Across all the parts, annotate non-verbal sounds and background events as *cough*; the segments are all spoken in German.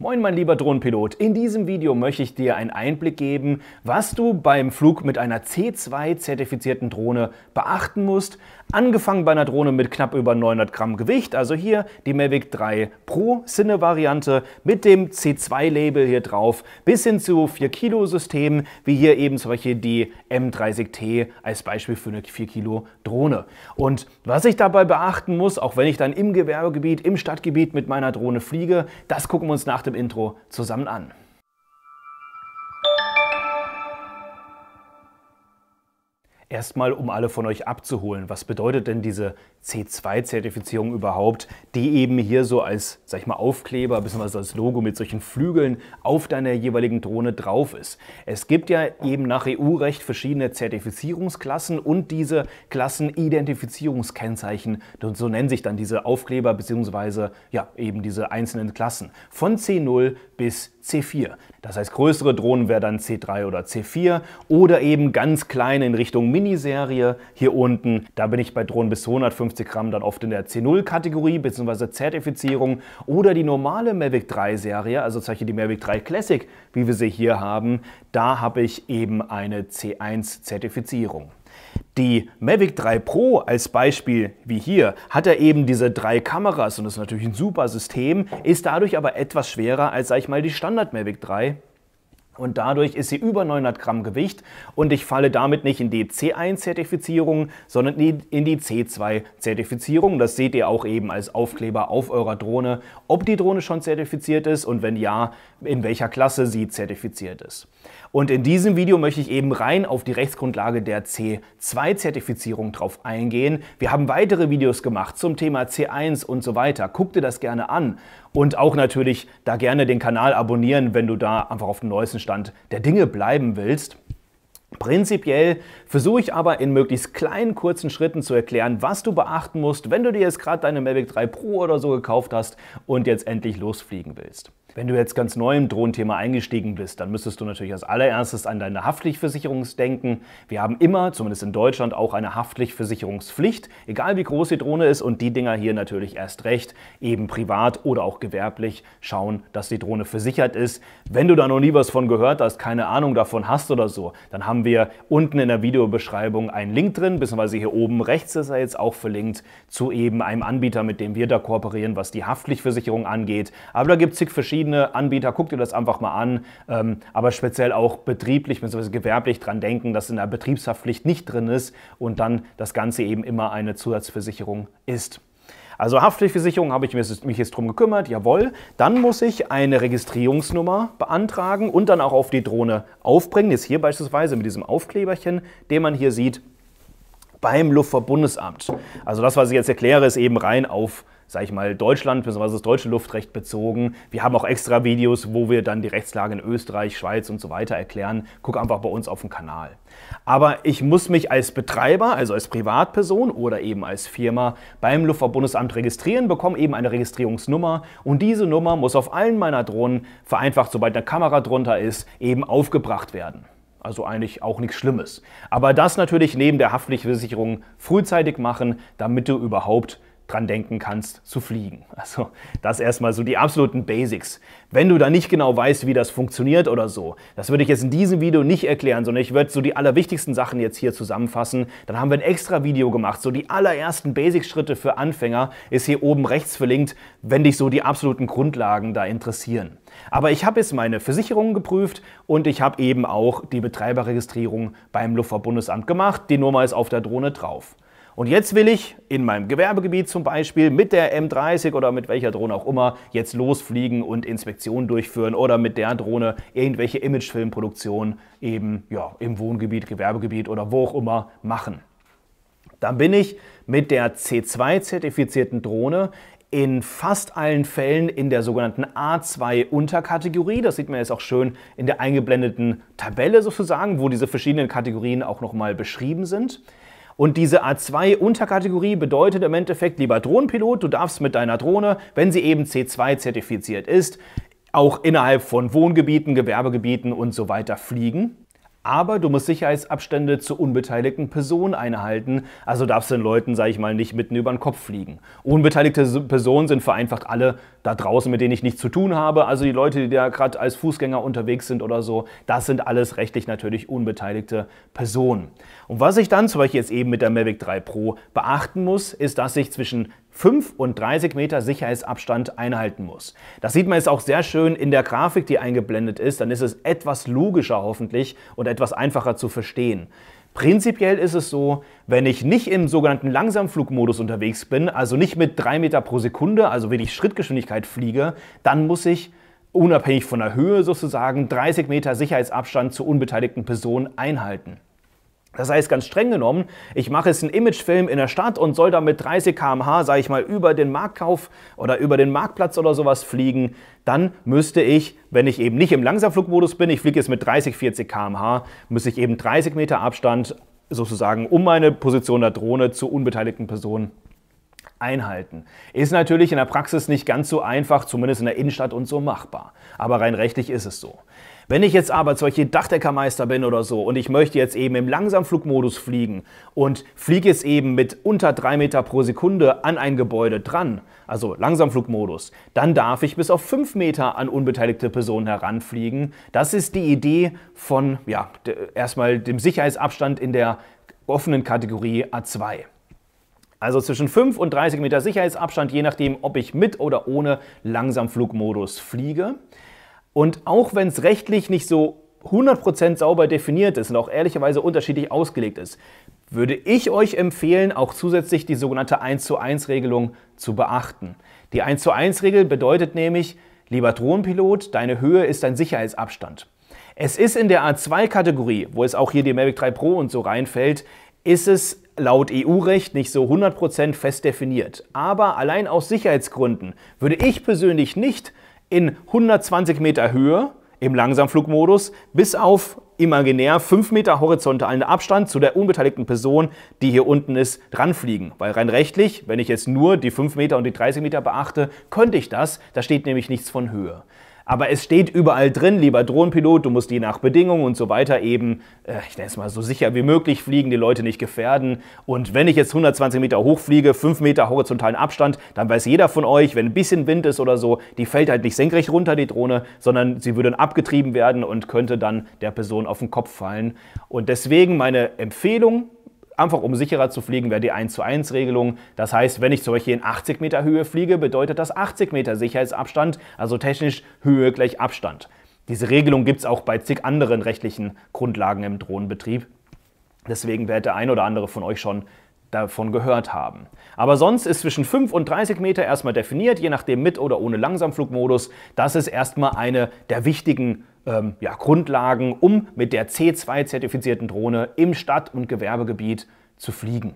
Moin mein lieber Drohnenpilot, in diesem Video möchte ich dir einen Einblick geben, was du beim Flug mit einer C2-zertifizierten Drohne beachten musst. Angefangen bei einer Drohne mit knapp über 900 Gramm Gewicht, also hier die Mavic 3 Pro Cine-Variante mit dem C2-Label hier drauf, bis hin zu 4 Kilo Systemen, wie hier eben zum Beispiel die M30T als Beispiel für eine 4 Kilo Drohne. Und was ich dabei beachten muss, auch wenn ich dann im Gewerbegebiet, im Stadtgebiet mit meiner Drohne fliege, das gucken wir uns nach dem Intro zusammen an. Erstmal, um alle von euch abzuholen, was bedeutet denn diese C2-Zertifizierung überhaupt, die eben hier so als, sag ich mal, Aufkleber bzw. als Logo mit solchen Flügeln auf deiner jeweiligen Drohne drauf ist? Es gibt ja eben nach EU-Recht verschiedene Zertifizierungsklassen und diese Klassen-Identifizierungskennzeichen, so nennen sich dann diese Aufkleber bzw. ja eben diese einzelnen Klassen. Von C0 bis C2. C4. Das heißt, größere Drohnen wäre dann C3 oder C4 oder eben ganz kleine in Richtung Miniserie hier unten. Da bin ich bei Drohnen bis 150 Gramm dann oft in der C0-Kategorie bzw. Zertifizierung oder die normale Mavic 3-Serie, also zum Beispiel die Mavic 3 Classic, wie wir sie hier haben. Da habe ich eben eine C1-Zertifizierung. Die Mavic 3 Pro als Beispiel, wie hier, hat ja eben diese drei Kameras und ist natürlich ein super System, ist dadurch aber etwas schwerer als, sag ich mal, die Standard Mavic 3 und dadurch ist sie über 900 Gramm Gewicht und ich falle damit nicht in die C1-Zertifizierung, sondern in die C2-Zertifizierung. Das seht ihr auch eben als Aufkleber auf eurer Drohne, ob die Drohne schon zertifiziert ist und wenn ja, in welcher Klasse sie zertifiziert ist. Und in diesem Video möchte ich eben rein auf die Rechtsgrundlage der C2-Zertifizierung drauf eingehen. Wir haben weitere Videos gemacht zum Thema C1 und so weiter. Guckt ihr das gerne an und auch natürlich da gerne den Kanal abonnieren, wenn du da einfach auf dem neuesten Stand der Dinge bleiben willst. Prinzipiell versuche ich aber in möglichst kleinen, kurzen Schritten zu erklären, was du beachten musst, wenn du dir jetzt gerade deine Mavic 3 Pro oder so gekauft hast und jetzt endlich losfliegen willst. Wenn du jetzt ganz neu im Drohnenthema eingestiegen bist, dann müsstest du natürlich als allererstes an deine Haftpflichtversicherung denken. Wir haben immer, zumindest in Deutschland, auch eine Haftpflichtversicherungspflicht, egal wie groß die Drohne ist und die Dinger hier natürlich erst recht, eben privat oder auch gewerblich, schauen, dass die Drohne versichert ist. Wenn du da noch nie was von gehört hast, keine Ahnung davon hast oder so, dann haben wir unten in der Videobeschreibung einen Link drin, beziehungsweise hier oben rechts ist er jetzt auch verlinkt zu eben einem Anbieter, mit dem wir da kooperieren, was die Haftpflichtversicherung angeht. Aber da gibt es zig verschiedene verschiedene Anbieter, guckt ihr das einfach mal an, ähm, aber speziell auch betrieblich bzw. gewerblich dran denken, dass in der Betriebshaftpflicht nicht drin ist und dann das Ganze eben immer eine Zusatzversicherung ist. Also Haftpflichtversicherung habe ich mich jetzt drum gekümmert, jawohl. Dann muss ich eine Registrierungsnummer beantragen und dann auch auf die Drohne aufbringen. Jetzt hier beispielsweise mit diesem Aufkleberchen, den man hier sieht, beim Luftverbundesamt. Also das, was ich jetzt erkläre, ist eben rein auf sage ich mal, Deutschland bzw. das deutsche Luftrecht bezogen. Wir haben auch extra Videos, wo wir dann die Rechtslage in Österreich, Schweiz und so weiter erklären. Guck einfach bei uns auf dem Kanal. Aber ich muss mich als Betreiber, also als Privatperson oder eben als Firma beim Luftfahrtbundesamt registrieren, bekomme eben eine Registrierungsnummer und diese Nummer muss auf allen meiner Drohnen, vereinfacht sobald eine Kamera drunter ist, eben aufgebracht werden. Also eigentlich auch nichts Schlimmes. Aber das natürlich neben der Haftpflichtversicherung frühzeitig machen, damit du überhaupt dran denken kannst zu fliegen. Also das erstmal so die absoluten Basics. Wenn du da nicht genau weißt, wie das funktioniert oder so, das würde ich jetzt in diesem Video nicht erklären, sondern ich würde so die allerwichtigsten Sachen jetzt hier zusammenfassen. Dann haben wir ein extra Video gemacht, so die allerersten Basic-Schritte für Anfänger ist hier oben rechts verlinkt, wenn dich so die absoluten Grundlagen da interessieren. Aber ich habe jetzt meine Versicherungen geprüft und ich habe eben auch die Betreiberregistrierung beim Luftfahrtbundesamt gemacht. Die Nummer ist auf der Drohne drauf. Und jetzt will ich in meinem Gewerbegebiet zum Beispiel mit der M30 oder mit welcher Drohne auch immer jetzt losfliegen und Inspektionen durchführen oder mit der Drohne irgendwelche Imagefilmproduktionen eben ja, im Wohngebiet, Gewerbegebiet oder wo auch immer machen. Dann bin ich mit der C2-zertifizierten Drohne in fast allen Fällen in der sogenannten A2-Unterkategorie. Das sieht man jetzt auch schön in der eingeblendeten Tabelle sozusagen, wo diese verschiedenen Kategorien auch nochmal beschrieben sind. Und diese A2-Unterkategorie bedeutet im Endeffekt, lieber Drohnenpilot, du darfst mit deiner Drohne, wenn sie eben C2 zertifiziert ist, auch innerhalb von Wohngebieten, Gewerbegebieten und so weiter fliegen. Aber du musst Sicherheitsabstände zu unbeteiligten Personen einhalten, also darfst du den Leuten, sag ich mal, nicht mitten über den Kopf fliegen. Unbeteiligte Personen sind vereinfacht alle da draußen, mit denen ich nichts zu tun habe, also die Leute, die da gerade als Fußgänger unterwegs sind oder so, das sind alles rechtlich natürlich unbeteiligte Personen. Und was ich dann zum Beispiel jetzt eben mit der Mavic 3 Pro beachten muss, ist, dass ich zwischen 5 und 30 Meter Sicherheitsabstand einhalten muss. Das sieht man jetzt auch sehr schön in der Grafik, die eingeblendet ist. Dann ist es etwas logischer hoffentlich und etwas einfacher zu verstehen. Prinzipiell ist es so, wenn ich nicht im sogenannten Langsamflugmodus unterwegs bin, also nicht mit 3 Meter pro Sekunde, also wenig Schrittgeschwindigkeit fliege, dann muss ich unabhängig von der Höhe sozusagen 30 Meter Sicherheitsabstand zu unbeteiligten Personen einhalten. Das heißt, ganz streng genommen, ich mache jetzt einen Imagefilm in der Stadt und soll damit 30 km/h, sage ich mal, über den Marktkauf oder über den Marktplatz oder sowas fliegen. Dann müsste ich, wenn ich eben nicht im Langsamflugmodus bin, ich fliege jetzt mit 30, 40 km/h, müsste ich eben 30 Meter Abstand sozusagen um meine Position der Drohne zu unbeteiligten Personen einhalten. Ist natürlich in der Praxis nicht ganz so einfach, zumindest in der Innenstadt und so machbar. Aber rein rechtlich ist es so. Wenn ich jetzt aber solche Dachdeckermeister bin oder so und ich möchte jetzt eben im Langsamflugmodus fliegen und fliege jetzt eben mit unter 3 Meter pro Sekunde an ein Gebäude dran, also Langsamflugmodus, dann darf ich bis auf 5 Meter an unbeteiligte Personen heranfliegen. Das ist die Idee von, ja, erstmal dem Sicherheitsabstand in der offenen Kategorie A2. Also zwischen 5 und 30 Meter Sicherheitsabstand, je nachdem, ob ich mit oder ohne Langsamflugmodus fliege. Und auch wenn es rechtlich nicht so 100% sauber definiert ist und auch ehrlicherweise unterschiedlich ausgelegt ist, würde ich euch empfehlen, auch zusätzlich die sogenannte 1 zu 1 Regelung zu beachten. Die 1 zu 1 Regel bedeutet nämlich, lieber Drohnenpilot, deine Höhe ist dein Sicherheitsabstand. Es ist in der A2-Kategorie, wo es auch hier die Mavic 3 Pro und so reinfällt, ist es laut EU-Recht nicht so 100% fest definiert. Aber allein aus Sicherheitsgründen würde ich persönlich nicht in 120 Meter Höhe im Langsamflugmodus bis auf imaginär 5 Meter horizontalen Abstand zu der unbeteiligten Person, die hier unten ist, dranfliegen. Weil rein rechtlich, wenn ich jetzt nur die 5 Meter und die 30 Meter beachte, könnte ich das. Da steht nämlich nichts von Höhe. Aber es steht überall drin, lieber Drohnenpilot, du musst je nach Bedingungen und so weiter eben, äh, ich nenne es mal, so sicher wie möglich fliegen, die Leute nicht gefährden. Und wenn ich jetzt 120 Meter hochfliege, fliege, 5 Meter horizontalen Abstand, dann weiß jeder von euch, wenn ein bisschen Wind ist oder so, die fällt halt nicht senkrecht runter, die Drohne, sondern sie würde dann abgetrieben werden und könnte dann der Person auf den Kopf fallen. Und deswegen meine Empfehlung, Einfach um sicherer zu fliegen, wäre die 1 zu 1 Regelung. Das heißt, wenn ich zum Beispiel in 80 Meter Höhe fliege, bedeutet das 80 Meter Sicherheitsabstand, also technisch Höhe gleich Abstand. Diese Regelung gibt es auch bei zig anderen rechtlichen Grundlagen im Drohnenbetrieb. Deswegen wird der ein oder andere von euch schon davon gehört haben. Aber sonst ist zwischen 5 und 30 Meter erstmal definiert, je nachdem mit oder ohne Langsamflugmodus. Das ist erstmal eine der wichtigen ähm, ja, Grundlagen, um mit der C2-zertifizierten Drohne im Stadt- und Gewerbegebiet zu fliegen.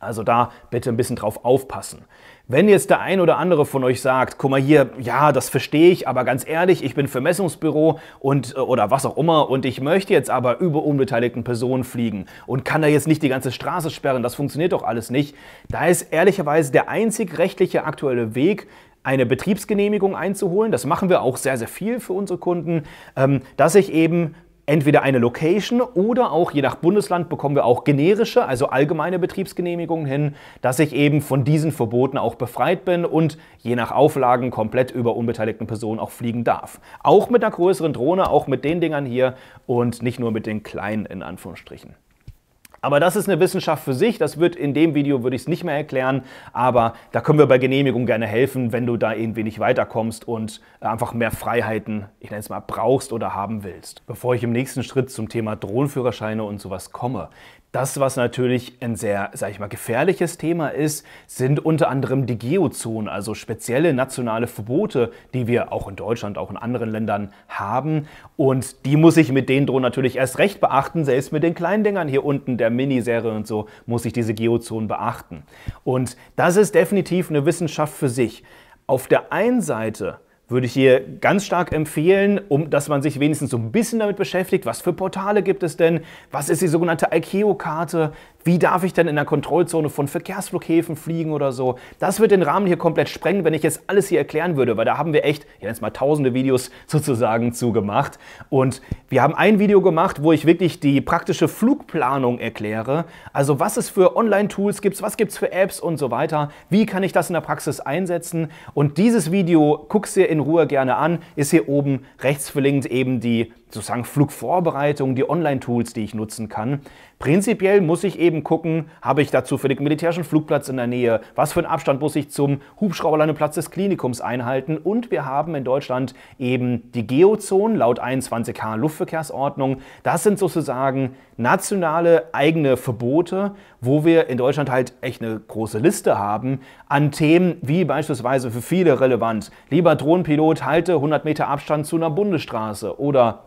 Also da bitte ein bisschen drauf aufpassen. Wenn jetzt der ein oder andere von euch sagt, guck mal hier, ja, das verstehe ich, aber ganz ehrlich, ich bin Vermessungsbüro und äh, oder was auch immer und ich möchte jetzt aber über unbeteiligten Personen fliegen und kann da jetzt nicht die ganze Straße sperren, das funktioniert doch alles nicht. Da ist ehrlicherweise der einzig rechtliche aktuelle Weg, eine Betriebsgenehmigung einzuholen. Das machen wir auch sehr, sehr viel für unsere Kunden, ähm, dass ich eben entweder eine Location oder auch je nach Bundesland bekommen wir auch generische, also allgemeine Betriebsgenehmigungen hin, dass ich eben von diesen Verboten auch befreit bin und je nach Auflagen komplett über unbeteiligten Personen auch fliegen darf. Auch mit einer größeren Drohne, auch mit den Dingern hier und nicht nur mit den kleinen in Anführungsstrichen. Aber das ist eine Wissenschaft für sich, das wird in dem Video, würde ich es nicht mehr erklären, aber da können wir bei Genehmigung gerne helfen, wenn du da irgendwie nicht weiterkommst und einfach mehr Freiheiten, ich nenne es mal, brauchst oder haben willst. Bevor ich im nächsten Schritt zum Thema Drohnenführerscheine und sowas komme, das, was natürlich ein sehr, sag ich mal, gefährliches Thema ist, sind unter anderem die Geozonen, also spezielle nationale Verbote, die wir auch in Deutschland, auch in anderen Ländern haben. Und die muss ich mit den Drohnen natürlich erst recht beachten, selbst mit den kleinen Dingern hier unten, der Miniserie und so, muss ich diese Geozonen beachten. Und das ist definitiv eine Wissenschaft für sich. Auf der einen Seite würde ich hier ganz stark empfehlen, um, dass man sich wenigstens so ein bisschen damit beschäftigt, was für Portale gibt es denn, was ist die sogenannte IKEO-Karte, wie darf ich denn in der Kontrollzone von Verkehrsflughäfen fliegen oder so? Das wird den Rahmen hier komplett sprengen, wenn ich jetzt alles hier erklären würde, weil da haben wir echt, ja, jetzt mal tausende Videos *laughs* sozusagen zugemacht. Und wir haben ein Video gemacht, wo ich wirklich die praktische Flugplanung erkläre. Also was es für Online-Tools gibt, was gibt es für Apps und so weiter. Wie kann ich das in der Praxis einsetzen? Und dieses Video guckst du dir in Ruhe gerne an, ist hier oben rechts verlinkt eben die sozusagen Flugvorbereitung, die Online-Tools, die ich nutzen kann. Prinzipiell muss ich eben gucken, habe ich dazu für den militärischen Flugplatz in der Nähe, was für einen Abstand muss ich zum Hubschrauberlandeplatz des Klinikums einhalten und wir haben in Deutschland eben die Geozonen laut 21h Luftverkehrsordnung. Das sind sozusagen nationale eigene Verbote, wo wir in Deutschland halt echt eine große Liste haben an Themen, wie beispielsweise für viele relevant, lieber Drohnenpilot, halte 100 Meter Abstand zu einer Bundesstraße oder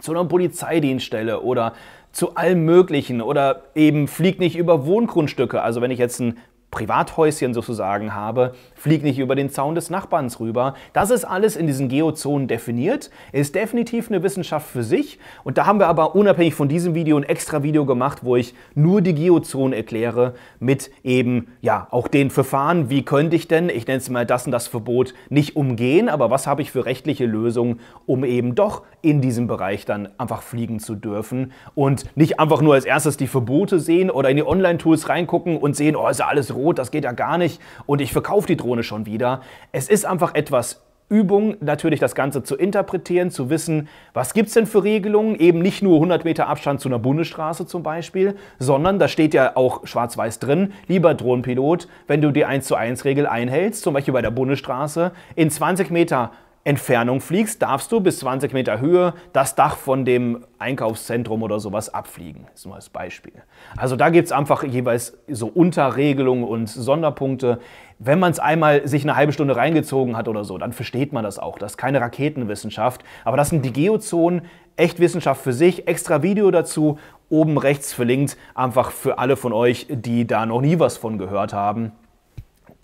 zu einer Polizeidienststelle oder zu allem Möglichen oder eben fliegt nicht über Wohngrundstücke. Also wenn ich jetzt ein Privathäuschen sozusagen habe, fliege nicht über den Zaun des Nachbarns rüber. Das ist alles in diesen Geozonen definiert, ist definitiv eine Wissenschaft für sich. Und da haben wir aber unabhängig von diesem Video ein extra Video gemacht, wo ich nur die Geozonen erkläre mit eben, ja, auch den Verfahren, wie könnte ich denn, ich nenne es mal das und das Verbot, nicht umgehen, aber was habe ich für rechtliche Lösungen, um eben doch in diesem Bereich dann einfach fliegen zu dürfen und nicht einfach nur als erstes die Verbote sehen oder in die Online-Tools reingucken und sehen, oh, ist ja alles rot Brot, das geht ja gar nicht und ich verkaufe die Drohne schon wieder. Es ist einfach etwas Übung, natürlich das Ganze zu interpretieren, zu wissen, was gibt es denn für Regelungen, eben nicht nur 100 Meter Abstand zu einer Bundesstraße zum Beispiel, sondern da steht ja auch schwarz-weiß drin, lieber Drohnenpilot, wenn du die 1 zu 1 Regel einhältst, zum Beispiel bei der Bundesstraße, in 20 Meter Entfernung fliegst, darfst du bis 20 Meter Höhe das Dach von dem Einkaufszentrum oder sowas abfliegen. Das ist mal das Beispiel. Also da gibt es einfach jeweils so Unterregelungen und Sonderpunkte. Wenn man es einmal sich eine halbe Stunde reingezogen hat oder so, dann versteht man das auch. Das ist keine Raketenwissenschaft. Aber das sind die Geozonen, echt Wissenschaft für sich. Extra Video dazu, oben rechts verlinkt, einfach für alle von euch, die da noch nie was von gehört haben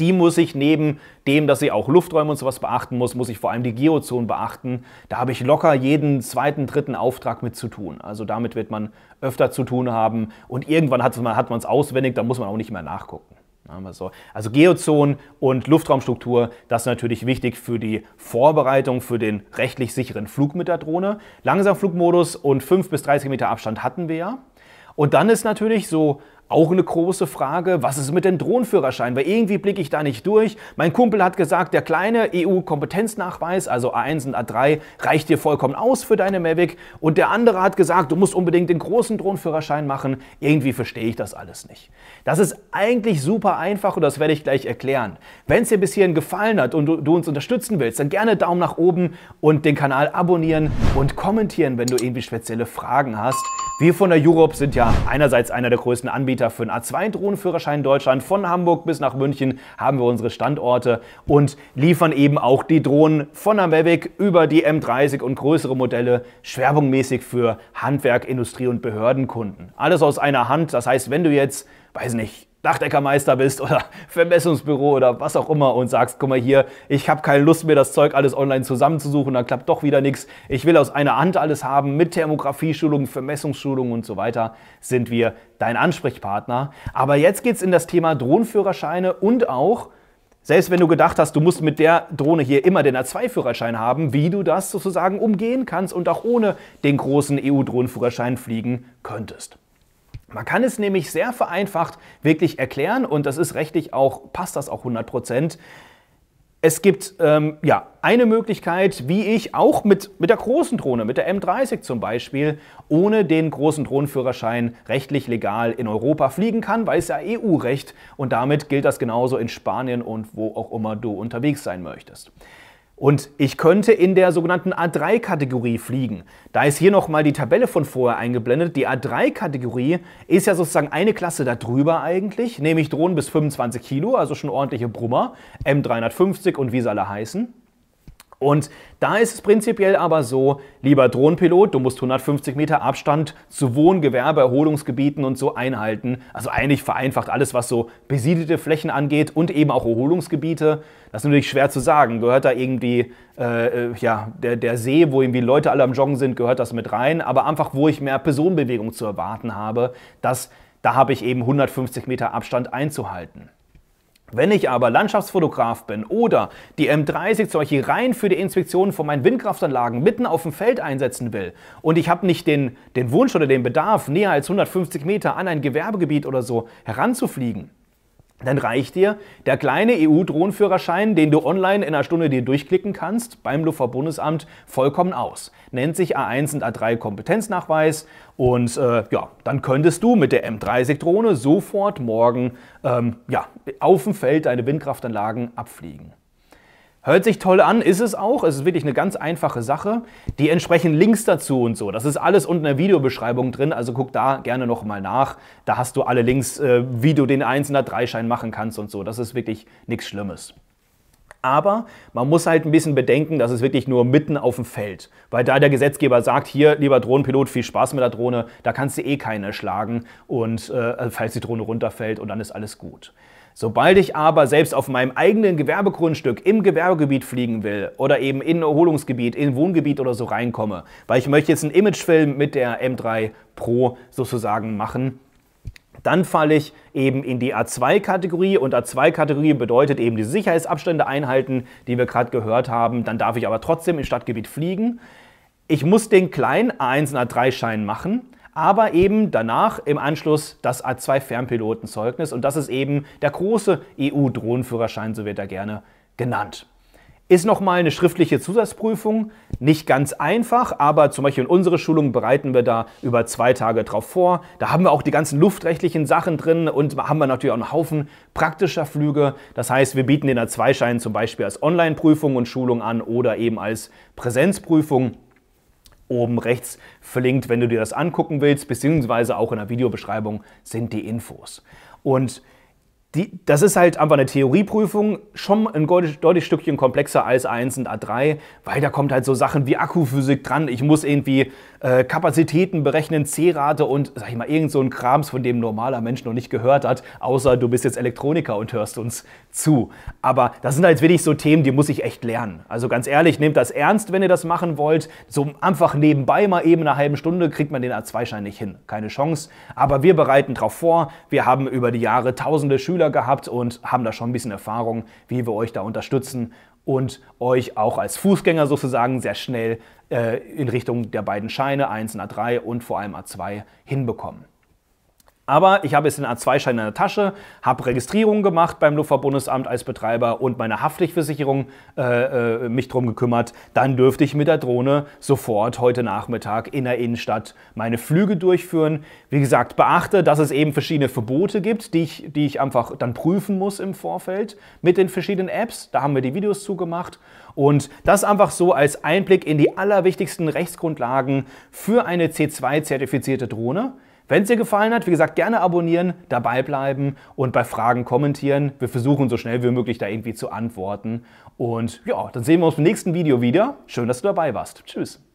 die muss ich neben dem, dass ich auch Lufträume und sowas beachten muss, muss ich vor allem die Geozonen beachten. Da habe ich locker jeden zweiten, dritten Auftrag mit zu tun. Also damit wird man öfter zu tun haben und irgendwann hat man es auswendig, da muss man auch nicht mehr nachgucken. Also, also Geozonen und Luftraumstruktur, das ist natürlich wichtig für die Vorbereitung für den rechtlich sicheren Flug mit der Drohne. Langsamflugmodus und 5 bis 30 Meter Abstand hatten wir ja. Und dann ist natürlich so auch eine große Frage, was ist mit dem Drohnenführerschein? Weil irgendwie blicke ich da nicht durch. Mein Kumpel hat gesagt, der kleine EU-Kompetenznachweis, also A1 und A3, reicht dir vollkommen aus für deine Mavic. Und der andere hat gesagt, du musst unbedingt den großen Drohnenführerschein machen. Irgendwie verstehe ich das alles nicht. Das ist eigentlich super einfach und das werde ich gleich erklären. Wenn es dir bis hierhin gefallen hat und du, du uns unterstützen willst, dann gerne Daumen nach oben und den Kanal abonnieren und kommentieren, wenn du irgendwie spezielle Fragen hast. Wir von der Europe sind ja einerseits einer der größten Anbieter Kilometer für einen A2-Drohnenführerschein in Deutschland. Von Hamburg bis nach München haben wir unsere Standorte und liefern eben auch die Drohnen von der Mavic über die M30 und größere Modelle schwerpunktmäßig für Handwerk, Industrie und Behördenkunden. Alles aus einer Hand. Das heißt, wenn du jetzt, weiß nicht, Dachdeckermeister bist oder *laughs* Vermessungsbüro oder was auch immer und sagst, guck mal hier, ich habe keine Lust mehr, das Zeug alles online zusammenzusuchen, dann klappt doch wieder nichts. Ich will aus einer Hand alles haben mit Thermografie-Schulungen, Vermessungsschulungen und so weiter, sind wir dein Ansprechpartner. Aber jetzt geht's in das Thema Drohnenführerscheine und auch selbst wenn du gedacht hast, du musst mit der Drohne hier immer den A2-Führerschein haben, wie du das sozusagen umgehen kannst und auch ohne den großen EU-Drohnenführerschein fliegen könntest. Man kann es nämlich sehr vereinfacht wirklich erklären und das ist rechtlich auch, passt das auch 100 Prozent. Es gibt ähm, ja, eine Möglichkeit, wie ich auch mit, mit der großen Drohne, mit der M30 zum Beispiel, ohne den großen Drohnenführerschein rechtlich legal in Europa fliegen kann, weil es ja EU-Recht und damit gilt das genauso in Spanien und wo auch immer du unterwegs sein möchtest. Und ich könnte in der sogenannten A3-Kategorie fliegen. Da ist hier nochmal die Tabelle von vorher eingeblendet. Die A3-Kategorie ist ja sozusagen eine Klasse darüber eigentlich, nämlich Drohnen bis 25 Kilo, also schon ordentliche Brummer, M350 und wie sie alle heißen. Und da ist es prinzipiell aber so, lieber Drohnenpilot, du musst 150 Meter Abstand zu Wohngewerbe, Erholungsgebieten und so einhalten. Also eigentlich vereinfacht alles, was so besiedelte Flächen angeht und eben auch Erholungsgebiete. Das ist natürlich schwer zu sagen. Gehört da irgendwie äh, äh, ja, der, der See, wo irgendwie Leute alle am Joggen sind, gehört das mit rein. Aber einfach, wo ich mehr Personenbewegung zu erwarten habe, das, da habe ich eben 150 Meter Abstand einzuhalten. Wenn ich aber Landschaftsfotograf bin oder die M30 solche Beispiel rein für die Inspektion von meinen Windkraftanlagen mitten auf dem Feld einsetzen will und ich habe nicht den, den Wunsch oder den Bedarf, näher als 150 Meter an ein Gewerbegebiet oder so heranzufliegen, dann reicht dir der kleine EU-Drohnenführerschein, den du online in einer Stunde dir durchklicken kannst, beim Luftfahrtbundesamt vollkommen aus. Nennt sich A1 und A3 Kompetenznachweis und äh, ja, dann könntest du mit der M30-Drohne sofort morgen ähm, ja, auf dem Feld deine Windkraftanlagen abfliegen. Hört sich toll an, ist es auch. Es ist wirklich eine ganz einfache Sache. Die entsprechenden Links dazu und so. Das ist alles unten in der Videobeschreibung drin, also guck da gerne nochmal nach. Da hast du alle Links, äh, wie du den 103-Schein machen kannst und so. Das ist wirklich nichts Schlimmes. Aber man muss halt ein bisschen bedenken, dass es wirklich nur mitten auf dem Feld. Weil da der Gesetzgeber sagt, hier, lieber Drohnenpilot, viel Spaß mit der Drohne, da kannst du eh keine schlagen und äh, falls die Drohne runterfällt und dann ist alles gut. Sobald ich aber selbst auf meinem eigenen Gewerbegrundstück im Gewerbegebiet fliegen will oder eben in Erholungsgebiet, in Wohngebiet oder so reinkomme, weil ich möchte jetzt einen Imagefilm mit der M3 Pro sozusagen machen, dann falle ich eben in die A2-Kategorie und A2-Kategorie bedeutet eben die Sicherheitsabstände einhalten, die wir gerade gehört haben. Dann darf ich aber trotzdem im Stadtgebiet fliegen. Ich muss den kleinen A1 und A3-Schein machen aber eben danach im Anschluss das A2-Fernpilotenzeugnis und das ist eben der große EU-Drohnenführerschein, so wird er gerne genannt. Ist nochmal eine schriftliche Zusatzprüfung, nicht ganz einfach, aber zum Beispiel in unserer Schulung bereiten wir da über zwei Tage drauf vor. Da haben wir auch die ganzen luftrechtlichen Sachen drin und haben wir natürlich auch einen Haufen praktischer Flüge. Das heißt, wir bieten den A2-Schein zum Beispiel als Online-Prüfung und Schulung an oder eben als Präsenzprüfung oben rechts verlinkt, wenn du dir das angucken willst, beziehungsweise auch in der Videobeschreibung sind die Infos. Und die, das ist halt einfach eine Theorieprüfung, schon ein deutlich Stückchen komplexer als A1 und A3, weil da kommt halt so Sachen wie Akkuphysik dran. Ich muss irgendwie äh, Kapazitäten berechnen, C-Rate und, sag ich mal, irgend so ein Krams, von dem normaler Mensch noch nicht gehört hat, außer du bist jetzt Elektroniker und hörst uns zu. Aber das sind halt wirklich so Themen, die muss ich echt lernen. Also ganz ehrlich, nehmt das ernst, wenn ihr das machen wollt. So einfach nebenbei mal eben eine halbe Stunde kriegt man den A2-Schein nicht hin. Keine Chance. Aber wir bereiten drauf vor. Wir haben über die Jahre tausende Schüler gehabt und haben da schon ein bisschen Erfahrung, wie wir euch da unterstützen und euch auch als Fußgänger sozusagen sehr schnell äh, in Richtung der beiden Scheine 1 und A3 und vor allem A2 hinbekommen. Aber ich habe jetzt den A2-Schein in der Tasche, habe Registrierung gemacht beim Luftfahrtbundesamt als Betreiber und meine Haftpflichtversicherung äh, äh, mich drum gekümmert. Dann dürfte ich mit der Drohne sofort heute Nachmittag in der Innenstadt meine Flüge durchführen. Wie gesagt, beachte, dass es eben verschiedene Verbote gibt, die ich, die ich einfach dann prüfen muss im Vorfeld mit den verschiedenen Apps. Da haben wir die Videos zugemacht. Und das einfach so als Einblick in die allerwichtigsten Rechtsgrundlagen für eine C2-zertifizierte Drohne. Wenn es dir gefallen hat, wie gesagt, gerne abonnieren, dabei bleiben und bei Fragen kommentieren. Wir versuchen so schnell wie möglich da irgendwie zu antworten. Und ja, dann sehen wir uns im nächsten Video wieder. Schön, dass du dabei warst. Tschüss.